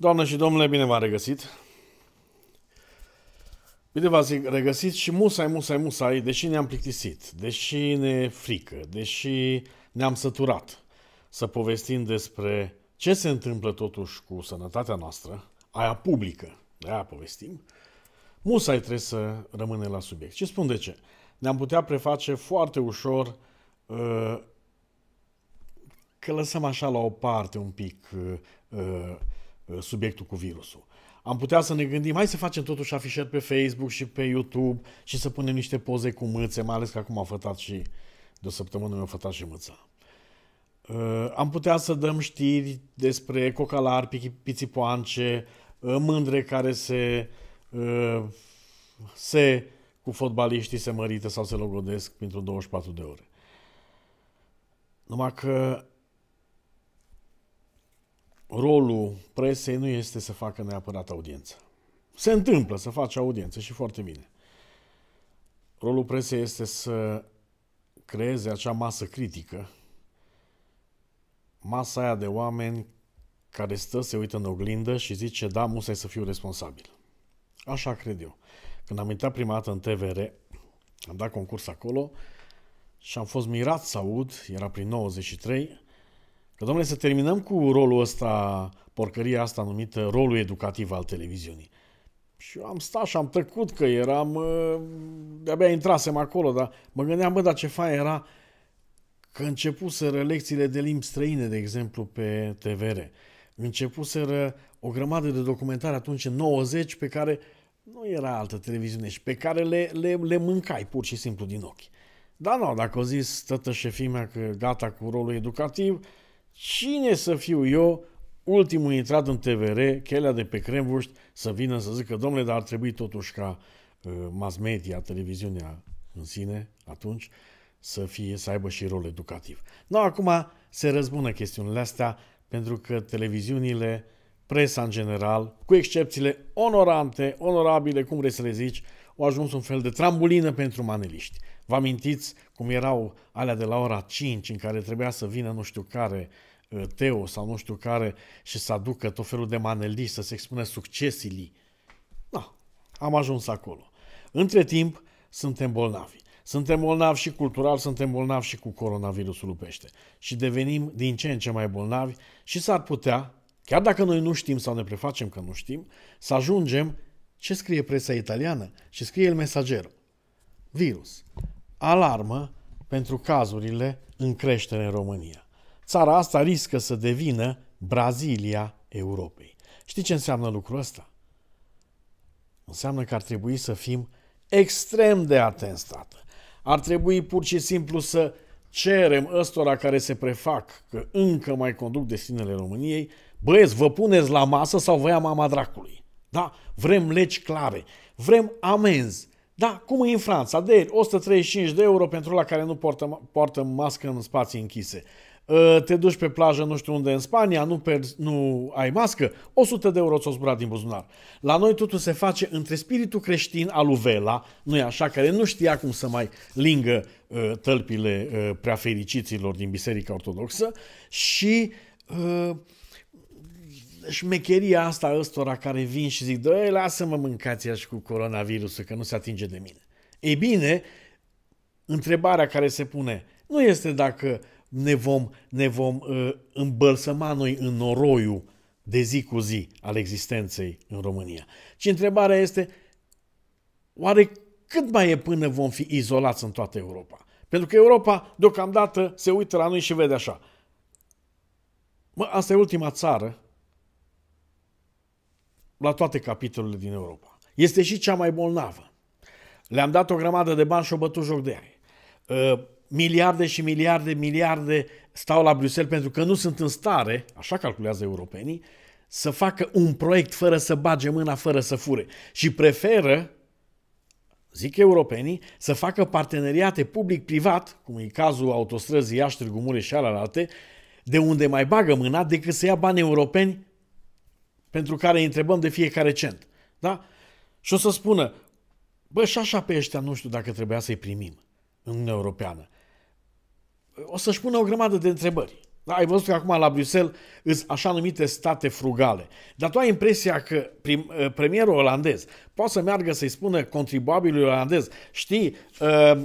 Doamne și domnule, bine v-am regăsit! Bine v am regăsit și musai, musai, musai, deși ne-am plictisit, deși ne frică, deși ne-am săturat să povestim despre ce se întâmplă totuși cu sănătatea noastră, aia publică, de aia povestim, musai trebuie să rămâne la subiect. Și spun de ce. Ne-am putea preface foarte ușor uh, că lăsăm așa la o parte un pic uh, uh, Uh, subiectul cu virusul. Am putea să ne gândim, hai să facem totuși afișări pe Facebook și pe YouTube și să punem niște poze cu mâțe, mai ales că acum a fătat și de o săptămână mi-a fătat și mâța. Uh, am putea să dăm știri despre cocalar, pițipoance, uh, mândre care se, se cu fotbaliștii se mărită sau se logodesc pentru 24 de ore. Numai că rolul presei nu este să facă neapărat audiență. Se întâmplă să faci audiență și foarte bine. Rolul presei este să creeze acea masă critică, masa aia de oameni care stă, se uită în oglindă și zice, da, musai să fiu responsabil. Așa cred eu. Când am intrat prima dată în TVR, am dat concurs acolo și am fost mirat să aud, era prin 93, Că, domnule, să terminăm cu rolul ăsta, porcăria asta numită rolul educativ al televiziunii. Și eu am stat și am tăcut că eram, de-abia intrasem acolo, dar mă gândeam, bă, dar ce fain era că începuseră lecțiile de limbi străine, de exemplu, pe TVR. Începuseră o grămadă de documentare atunci în 90 pe care nu era altă televiziune și pe care le, le, le mâncai pur și simplu din ochi. Da, nu, dacă o zis tătă șefimea că gata cu rolul educativ, cine să fiu eu ultimul intrat în TVR, chelea de pe Cremvuști, să vină să zică, domnule, dar ar trebui totuși ca uh, mass media, televiziunea în sine, atunci, să, fie, să aibă și rol educativ. No, acum se răzbună chestiunile astea pentru că televiziunile, presa în general, cu excepțiile onorante, onorabile, cum vrei să le zici, au ajuns un fel de trambulină pentru maneliști. Vă amintiți cum erau alea de la ora 5 în care trebuia să vină nu știu care uh, Teo sau nu știu care și să aducă tot felul de maneliști, să se expune succesii. Da, am ajuns acolo. Între timp, suntem bolnavi. Suntem bolnavi și cultural, suntem bolnavi și cu coronavirusul lupește. Și devenim din ce în ce mai bolnavi și s-ar putea, chiar dacă noi nu știm sau ne prefacem că nu știm, să ajungem ce scrie presa italiană? și scrie El mesagerul. Virus. Alarmă pentru cazurile în creștere în România. Țara asta riscă să devină Brazilia Europei. Știi ce înseamnă lucrul ăsta? Înseamnă că ar trebui să fim extrem de atenți, tată. Ar trebui pur și simplu să cerem ăstora care se prefac că încă mai conduc destinele României, băieți, vă puneți la masă sau vă ia mama dracului. Da? Vrem legi clare, vrem amenzi. Da, cum e în Franța, de 135 de euro pentru la care nu poartă, poartă mască în spații închise. Ă, te duci pe plajă nu știu unde în Spania, nu, per, nu ai mască, 100 de euro ți-o zbura din buzunar. La noi totul se face între spiritul creștin al lui Vela, nu e așa, care nu știa cum să mai lingă uh, tălpile uh, prea fericiților din Biserica Ortodoxă și uh, șmecheria asta ăstora care vin și zic, doi, lasă-mă mâncați și cu coronavirusul, că nu se atinge de mine. Ei bine, întrebarea care se pune nu este dacă ne vom, ne vom uh, îmbălsăma noi în noroiul de zi cu zi al existenței în România, ci întrebarea este oare cât mai e până vom fi izolați în toată Europa? Pentru că Europa deocamdată se uită la noi și vede așa. Mă, asta e ultima țară la toate capitolele din Europa. Este și cea mai bolnavă. Le-am dat o grămadă de bani și o bătut joc de aia. Ă, miliarde și miliarde, miliarde stau la Bruxelles pentru că nu sunt în stare, așa calculează europenii, să facă un proiect fără să bage mâna, fără să fure. Și preferă, zic europenii, să facă parteneriate public-privat, cum e cazul autostrăzii Iași, Târgu Mureș și alelalte, de unde mai bagă mâna decât să ia bani europeni pentru care îi întrebăm de fiecare cent. Da? Și o să spună, bă, și așa pe ăștia nu știu dacă trebuia să-i primim în Uniunea Europeană. O să-și pună o grămadă de întrebări. Da, ai văzut că acum la Bruxelles îs așa numite state frugale. Dar tu ai impresia că prim, ă, premierul olandez poate să meargă să-i spună contribuabilului olandez, știi, ă,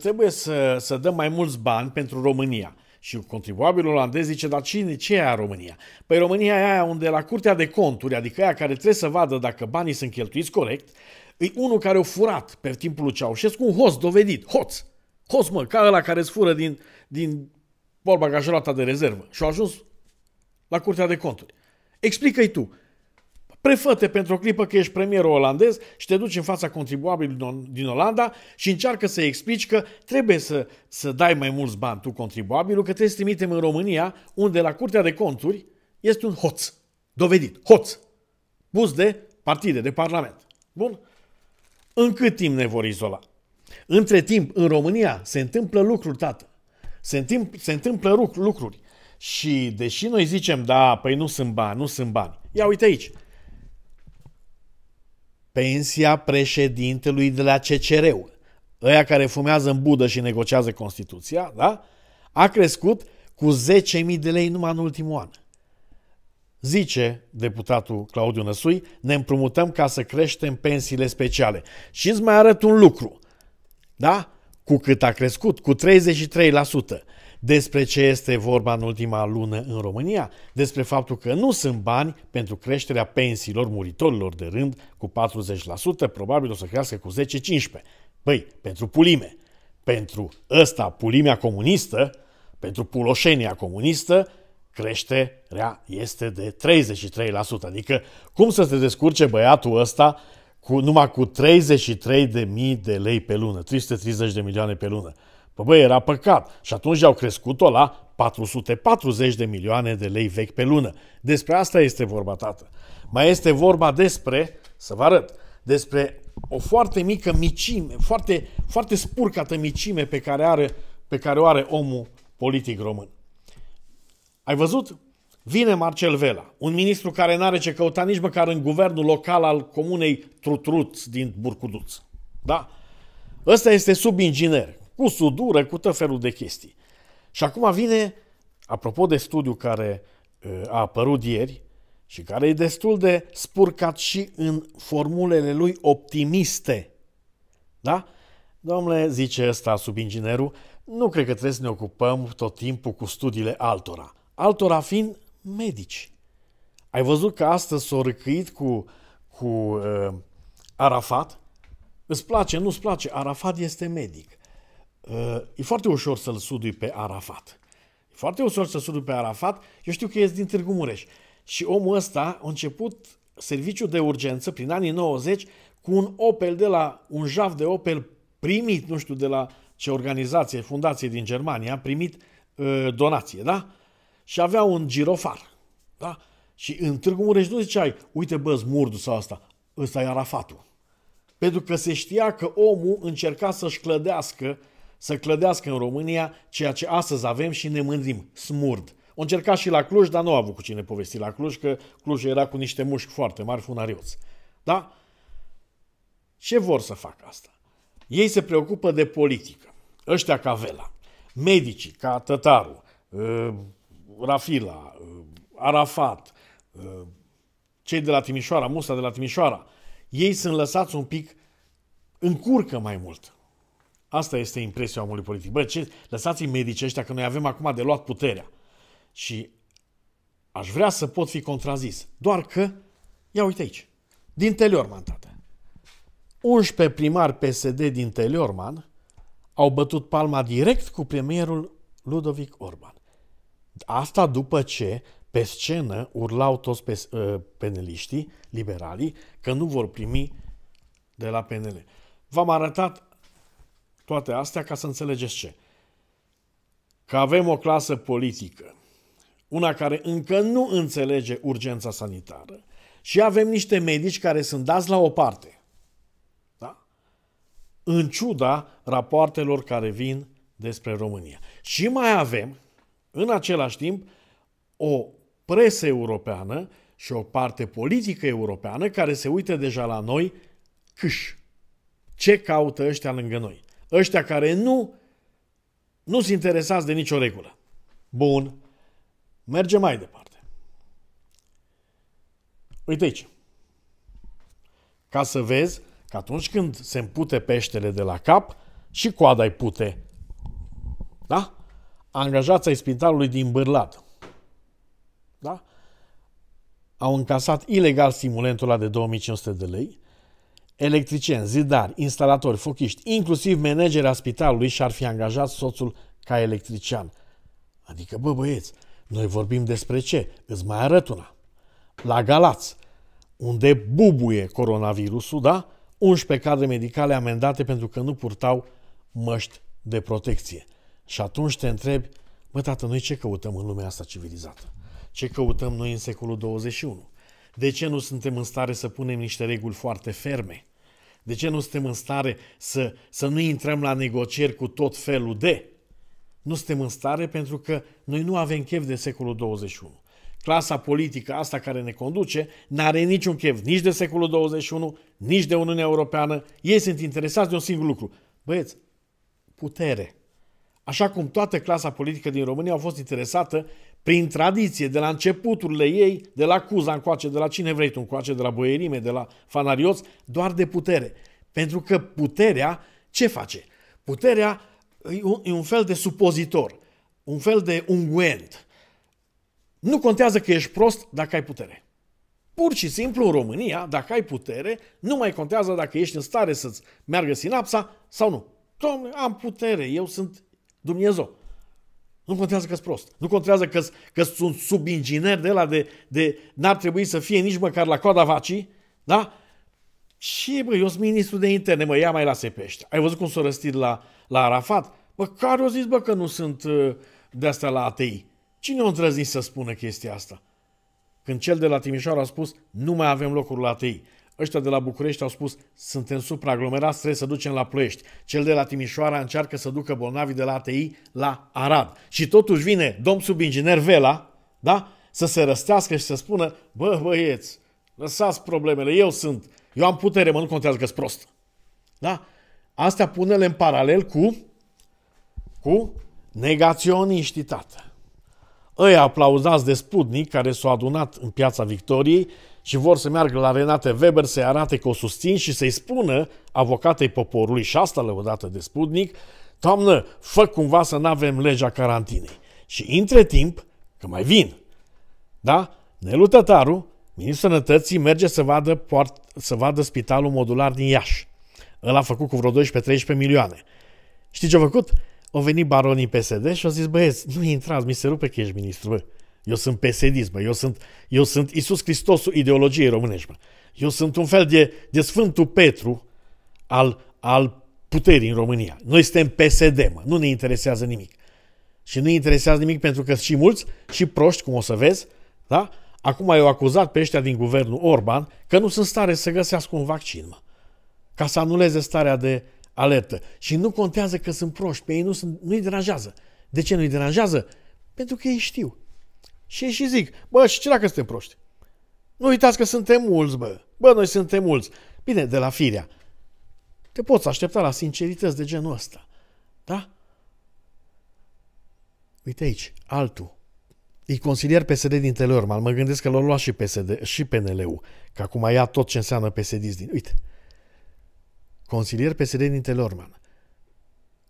trebuie să, să dăm mai mulți bani pentru România. Și contribuabilul olandez zice, dar cine, ce e aia România? Păi România e aia unde la curtea de conturi, adică aia care trebuie să vadă dacă banii sunt cheltuiți corect, e unul care o furat pe timpul lui Ceaușescu un hoț dovedit, hoț. Hoț, mă, ca ăla care îți fură din, din vorba de rezervă. Și a ajuns la curtea de conturi. Explică-i tu prefăte pentru o clipă că ești premierul olandez și te duci în fața contribuabilului din Olanda și încearcă să explici că trebuie să, să dai mai mulți bani tu contribuabilul, că trebuie să trimitem în România, unde la Curtea de Conturi este un hoț, dovedit, hoț, pus de partide, de parlament. Bun? În cât timp ne vor izola? Între timp, în România se întâmplă lucruri, tată. Se întâmplă, se întâmplă lucruri. Și deși noi zicem, da, păi nu sunt bani, nu sunt bani. Ia uite aici, pensia președintelui de la ccr ăia care fumează în budă și negociază Constituția, da? a crescut cu 10.000 de lei numai în ultimul an. Zice deputatul Claudiu Năsui, ne împrumutăm ca să creștem pensiile speciale. Și îți mai arăt un lucru. Da? Cu cât a crescut? Cu 33% despre ce este vorba în ultima lună în România, despre faptul că nu sunt bani pentru creșterea pensiilor muritorilor de rând cu 40%, probabil o să crească cu 10-15%. Păi, pentru pulime, pentru ăsta pulimea comunistă, pentru puloșenia comunistă, creșterea este de 33%. Adică cum să se descurce băiatul ăsta cu, numai cu 33.000 de lei pe lună, 330 de milioane pe lună. Bă, bă, era păcat și atunci au crescut-o la 440 de milioane de lei vechi pe lună. Despre asta este vorba, tată. Mai este vorba despre, să vă arăt, despre o foarte mică micime, foarte, foarte spurcată micime pe care, are, pe care o are omul politic român. Ai văzut? Vine Marcel Vela, un ministru care n-are ce căuta nici măcar în guvernul local al comunei Trutruț din Burcuduț. Da? Ăsta este subinginer, cu sudură, cu tot felul de chestii. Și acum vine, apropo de studiu care uh, a apărut ieri și care e destul de spurcat și în formulele lui optimiste. Da? Domnule, zice ăsta subinginerul, nu cred că trebuie să ne ocupăm tot timpul cu studiile altora. Altora fiind medici. Ai văzut că astăzi s au răcăit cu, cu uh, Arafat? Îți place, nu-ți place, Arafat este medic. Uh, e foarte ușor să-l sudui pe Arafat. E foarte ușor să l sudui pe Arafat. Eu știu că ești din Târgu Mureș. Și omul ăsta a început serviciul de urgență prin anii 90 cu un Opel de la, un jaf de Opel primit, nu știu de la ce organizație, fundație din Germania, primit uh, donație, da? Și avea un girofar, da? Și în Târgu Mureș nu ziceai, uite bă, smurdu sau asta, ăsta e Arafatul. Pentru că se știa că omul încerca să-și clădească să clădească în România ceea ce astăzi avem și ne mândrim, smurd. O încerca și la Cluj, dar nu a avut cu cine povesti la Cluj, că Cluj era cu niște mușchi foarte mari, funarioți. Da? Ce vor să facă asta? Ei se preocupă de politică. Ăștia ca Vela, medicii ca Tătaru, uh, Rafila, uh, Arafat, uh, cei de la Timișoara, Musa de la Timișoara, ei sunt lăsați un pic, încurcă mai mult. Asta este impresia omului politic. Bă, ce, lăsați-i medici ăștia că noi avem acum de luat puterea. Și aș vrea să pot fi contrazis. Doar că, ia uite aici, din Teleorman, tate. 11 primari PSD din Teleorman au bătut palma direct cu premierul Ludovic Orban. Asta după ce pe scenă urlau toți pe, uh, ă, peneliștii, liberalii, că nu vor primi de la PNL. V-am arătat toate astea ca să înțelegeți ce. Că avem o clasă politică, una care încă nu înțelege urgența sanitară și avem niște medici care sunt dați la o parte. Da? În ciuda rapoartelor care vin despre România. Și mai avem, în același timp, o presă europeană și o parte politică europeană care se uită deja la noi câși. Ce caută ăștia lângă noi? Ăștia care nu, nu se interesați de nicio regulă. Bun. Mergem mai departe. Uite aici. Ca să vezi că atunci când se împute peștele de la cap, și coada i pute. Da? Angajați ai spitalului din Bârlad. Da? Au încasat ilegal simulentul ăla de 2500 de lei electricieni, zidari, instalatori, fochiști, inclusiv managerea spitalului și-ar fi angajat soțul ca electrician. Adică, bă băieți, noi vorbim despre ce? Îți mai arăt una. La Galați, unde bubuie coronavirusul, da? 11 cadre medicale amendate pentru că nu purtau măști de protecție. Și atunci te întrebi, bă, tată, noi ce căutăm în lumea asta civilizată? Ce căutăm noi în secolul 21? De ce nu suntem în stare să punem niște reguli foarte ferme? De ce nu suntem în stare să, să nu intrăm la negocieri cu tot felul de? Nu suntem în stare pentru că noi nu avem chef de secolul 21. Clasa politică asta care ne conduce n-are niciun chef nici de secolul 21, nici de Uniunea Europeană. Ei sunt interesați de un singur lucru. Băieți, putere. Așa cum toată clasa politică din România a fost interesată prin tradiție, de la începuturile ei, de la Cuza încoace, de la cine vrei tu încoace, de la Boierime, de la Fanarioț, doar de putere. Pentru că puterea ce face? Puterea e un, e un fel de supozitor, un fel de unguent. Nu contează că ești prost dacă ai putere. Pur și simplu, în România, dacă ai putere, nu mai contează dacă ești în stare să-ți meargă sinapsa sau nu. Domne, am putere, eu sunt Dumnezeu. Nu contează că-s prost. Nu contează că, că sunt subinginer de la de, de n-ar trebui să fie nici măcar la coada vacii, da? Și, bă, eu sunt ministru de interne, mă, ia mai la sepește. Ai văzut cum s-a răstit la, la Arafat? Bă, care o zis, bă, că nu sunt uh, de astea la ATI? Cine o îndrăznit să spună chestia asta? Când cel de la Timișoara a spus, nu mai avem locuri la ATI. Ăștia de la București au spus, suntem supraaglomerați, trebuie să ducem la Ploiești. Cel de la Timișoara încearcă să ducă bolnavii de la ATI la Arad. Și totuși vine domn subinginer Vela, da? Să se răstească și să spună, bă băieți, lăsați problemele, eu sunt, eu am putere, mă, nu contează că prost. Da? Astea pune-le în paralel cu, cu negaționiștii, îi aplauzați de Sputnik care s-au adunat în piața Victoriei și vor să meargă la Renate Weber să-i arate că o susțin și să-i spună avocatei poporului și asta lăudată de Sputnik, Doamnă, fă cumva să nu avem legea carantinei. Și între timp, că mai vin, da? Nelu Tătaru, ministrul sănătății, merge să vadă, poart, să vadă spitalul modular din Iași. El a făcut cu vreo 12-13 milioane. Știi ce a făcut? au venit baronii PSD și au zis, băieți, nu intrați, mi se rupe că ești ministru, bă. Eu sunt psd bă, eu sunt, eu sunt Isus Hristosul ideologiei românești, bă. Eu sunt un fel de, de Sfântul Petru al, al puterii în România. Noi suntem PSD, mă, nu ne interesează nimic. Și nu ne interesează nimic pentru că și mulți, și proști, cum o să vezi, da? Acum eu acuzat pe ăștia din guvernul Orban că nu sunt stare să găsească un vaccin, mă. Ca să anuleze starea de, alertă. Și nu contează că sunt proști, pe ei nu sunt, nu-i deranjează. De ce nu-i deranjează? Pentru că ei știu. Și ei și zic, bă, și ce dacă suntem proști? Nu uitați că suntem mulți, bă. Bă, noi suntem mulți. Bine, de la firea. Te poți aștepta la sincerități de genul ăsta. Da? Uite aici, altul. Îi consilier PSD din Teleorman. Mă gândesc că l-au luat și, PSD, și PNL-ul. Că acum ia tot ce înseamnă psd din... Uite, consilier din Telorman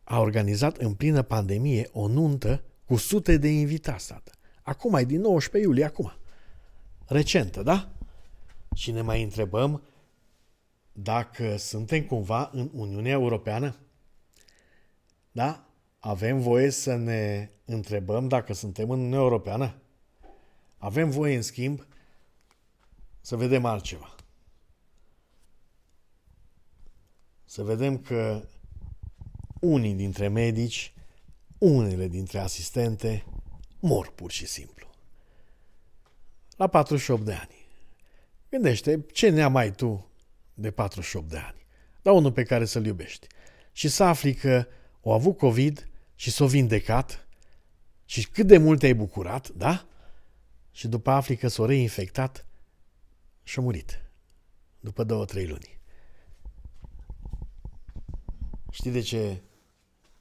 a organizat în plină pandemie o nuntă cu sute de invitați, Acum e din 19 iulie, acum. Recentă, da? Și ne mai întrebăm dacă suntem cumva în Uniunea Europeană? Da? Avem voie să ne întrebăm dacă suntem în Uniunea Europeană? Avem voie, în schimb, să vedem altceva. să vedem că unii dintre medici, unele dintre asistente, mor pur și simplu. La 48 de ani. Gândește, ce neam ai tu de 48 de ani? Dar unul pe care să-l iubești. Și să afli că o avut COVID și s-o vindecat și cât de mult te-ai bucurat, da? Și după afli că s-o reinfectat și-a murit. După două, trei luni. Știi de ce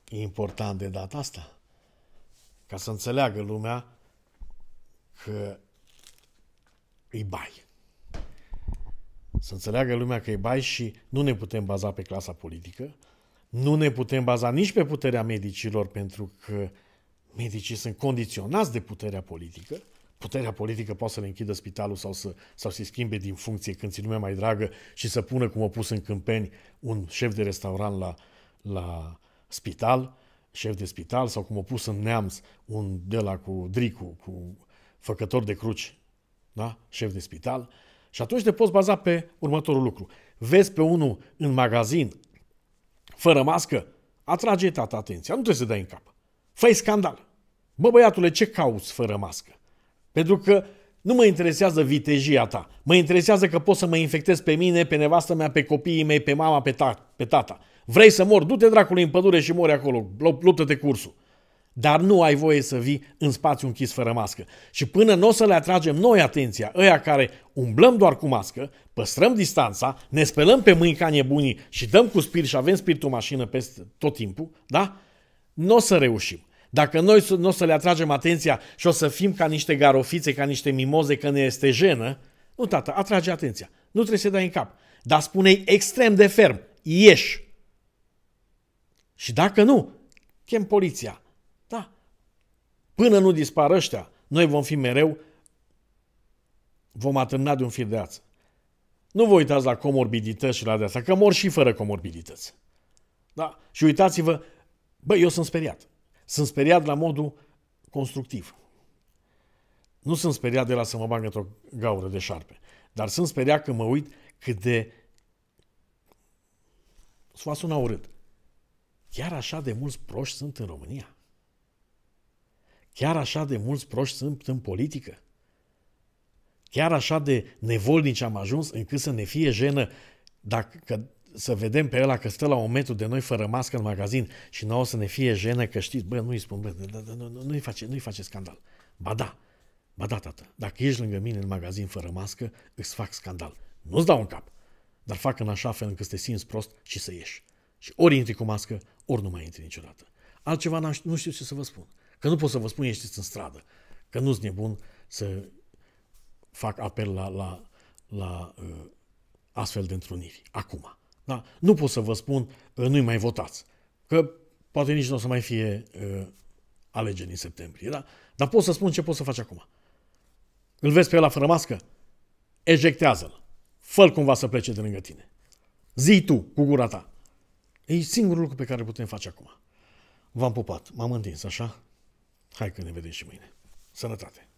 e important de data asta? Ca să înțeleagă lumea că îi bai. Să înțeleagă lumea că îi bai și nu ne putem baza pe clasa politică, nu ne putem baza nici pe puterea medicilor, pentru că medicii sunt condiționați de puterea politică. Puterea politică poate să le închidă spitalul sau, să, sau să schimbe din funcție când ți lumea mai dragă și să pună, cum a pus în câmpeni, un șef de restaurant la la spital, șef de spital, sau cum o pus în neamț, un de la cu Dricu, cu făcător de cruci, da? șef de spital, și atunci te poți baza pe următorul lucru. Vezi pe unul în magazin, fără mască, atrage tata atenția, nu trebuie să dai în cap. fă scandal. Bă, băiatule, ce cauți fără mască? Pentru că nu mă interesează vitejia ta. Mă interesează că poți să mă infectez pe mine, pe nevastă mea, pe copiii mei, pe mama, pe, ta, pe tata. Vrei să mor? Du-te dracului în pădure și mori acolo. Luptă-te cursul. Dar nu ai voie să vii în spațiu închis fără mască. Și până nu o să le atragem noi atenția, ăia care umblăm doar cu mască, păstrăm distanța, ne spălăm pe mâini ca nebunii și dăm cu spirit și avem spiritul mașină peste tot timpul, da? Nu o să reușim. Dacă noi nu o să le atragem atenția și o să fim ca niște garofițe, ca niște mimoze, că ne este jenă, nu tata, atrage atenția. Nu trebuie să dai în cap. Dar spune extrem de ferm, ieși, și dacă nu, chem poliția. Da. Până nu dispar ăștia, noi vom fi mereu, vom atârna de un fir de ață. Nu vă uitați la comorbidități și la de asta, că mor și fără comorbidități. Da? Și uitați-vă, bă, eu sunt speriat. Sunt speriat la modul constructiv. Nu sunt speriat de la să mă bag într-o gaură de șarpe, dar sunt speriat că mă uit cât de... Să urât. Chiar așa de mulți proști sunt în România? Chiar așa de mulți proști sunt în politică? Chiar așa de nevolnici am ajuns încât să ne fie jenă dacă, să vedem pe ăla că stă la un metru de noi fără mască în magazin și nu o să ne fie jenă că știți, bă, nu-i spun, bă, nu, i face, nu-i face scandal. Ba da, ba da, tată, dacă ești lângă mine în magazin fără mască, îți fac scandal. Nu-ți dau un cap, dar fac în așa fel încât să te simți prost și să ieși. Și ori intri cu mască, ori nu mai intri niciodată. Altceva nu știu ce să vă spun. Că nu pot să vă spun ieșiți în stradă. Că nu-s nebun să fac apel la, la, la uh, astfel de întruniri. Acum. Da? Nu pot să vă spun uh, nu-i mai votați. Că poate nici nu o să mai fie uh, alegeri în septembrie. Da? Dar pot să spun ce pot să faci acum. Îl vezi pe la fără mască? Ejectează-l. Fă-l cumva să plece de lângă tine. Zii tu, cu gura ta. E singurul lucru pe care îl putem face acum. V-am pupat, m-am întins, așa? Hai că ne vedem și mâine. Sănătate!